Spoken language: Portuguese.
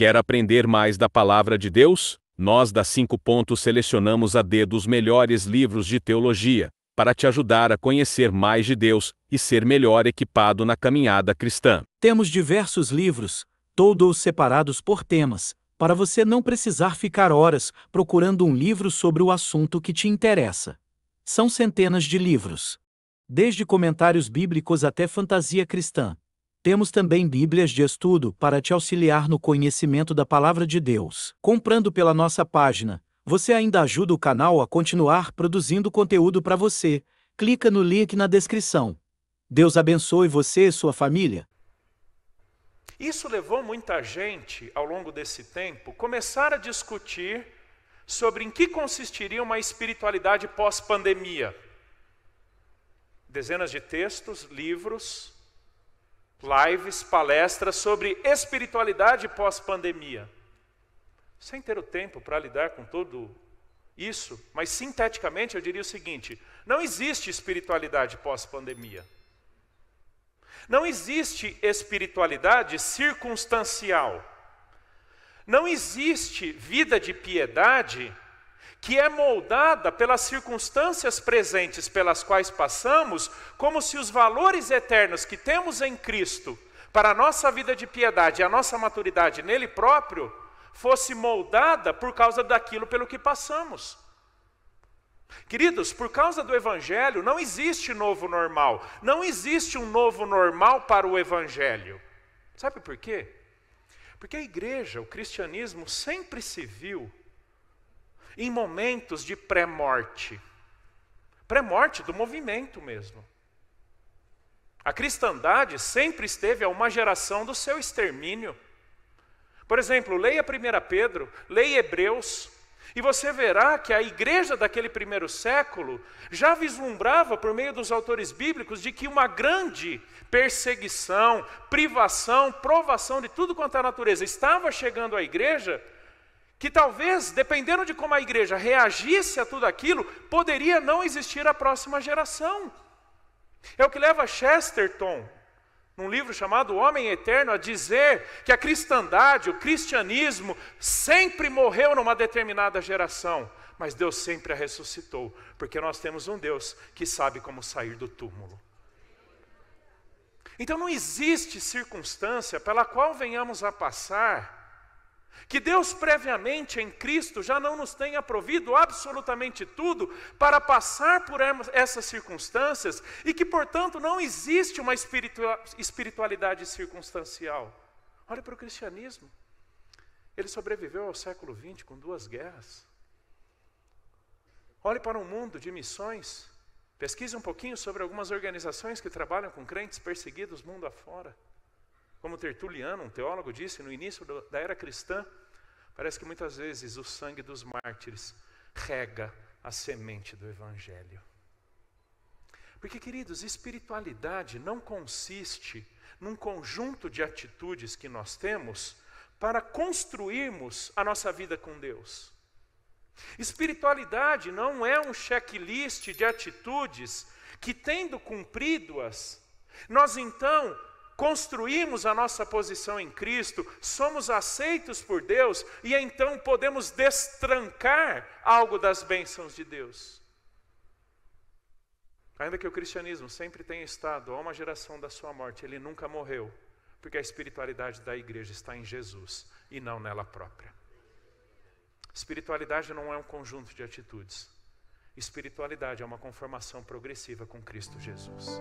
Quer aprender mais da palavra de Deus? Nós da Cinco pontos selecionamos a dedo os melhores livros de teologia para te ajudar a conhecer mais de Deus e ser melhor equipado na caminhada cristã. Temos diversos livros, todos separados por temas, para você não precisar ficar horas procurando um livro sobre o assunto que te interessa. São centenas de livros, desde comentários bíblicos até fantasia cristã. Temos também Bíblias de estudo para te auxiliar no conhecimento da Palavra de Deus. Comprando pela nossa página, você ainda ajuda o canal a continuar produzindo conteúdo para você. Clica no link na descrição. Deus abençoe você e sua família. Isso levou muita gente, ao longo desse tempo, começar a discutir sobre em que consistiria uma espiritualidade pós-pandemia. Dezenas de textos, livros, lives, palestras sobre espiritualidade pós-pandemia. Sem ter o tempo para lidar com tudo isso, mas sinteticamente eu diria o seguinte: não existe espiritualidade pós-pandemia. Não existe espiritualidade circunstancial. Não existe vida de piedade que é moldada pelas circunstâncias presentes pelas quais passamos, como se os valores eternos que temos em Cristo para a nossa vida de piedade e a nossa maturidade nele próprio fosse moldada por causa daquilo pelo que passamos. Queridos, por causa do Evangelho, não existe novo normal. Não existe um novo normal para o Evangelho. Sabe por quê? Porque a igreja, o cristianismo, sempre se viu em momentos de pré-morte pré-morte do movimento mesmo. A cristandade sempre esteve a uma geração do seu extermínio. Por exemplo, leia 1 Pedro, leia Hebreus, e você verá que a igreja daquele primeiro século já vislumbrava, por meio dos autores bíblicos, de que uma grande perseguição, privação, provação de tudo quanto a é natureza estava chegando à igreja, que talvez, dependendo de como a igreja reagisse a tudo aquilo, poderia não existir a próxima geração. É o que leva Chesterton, num livro chamado Homem Eterno, a dizer que a cristandade, o cristianismo, sempre morreu numa determinada geração, mas Deus sempre a ressuscitou, porque nós temos um Deus que sabe como sair do túmulo. Então não existe circunstância pela qual venhamos a passar que Deus previamente em Cristo já não nos tenha provido absolutamente tudo para passar por essas circunstâncias e que, portanto, não existe uma espiritualidade circunstancial. Olha para o cristianismo. Ele sobreviveu ao século XX com duas guerras. Olhe para o um mundo de missões. Pesquise um pouquinho sobre algumas organizações que trabalham com crentes perseguidos mundo afora. Como Tertuliano, um teólogo, disse no início da era cristã, parece que muitas vezes o sangue dos mártires rega a semente do evangelho. Porque, queridos, espiritualidade não consiste num conjunto de atitudes que nós temos para construirmos a nossa vida com Deus. Espiritualidade não é um checklist de atitudes que, tendo cumprido-as, nós então construímos a nossa posição em Cristo, somos aceitos por Deus e então podemos destrancar algo das bênçãos de Deus. Ainda que o cristianismo sempre tenha estado a uma geração da sua morte, ele nunca morreu, porque a espiritualidade da igreja está em Jesus e não nela própria. Espiritualidade não é um conjunto de atitudes. Espiritualidade é uma conformação progressiva com Cristo Jesus.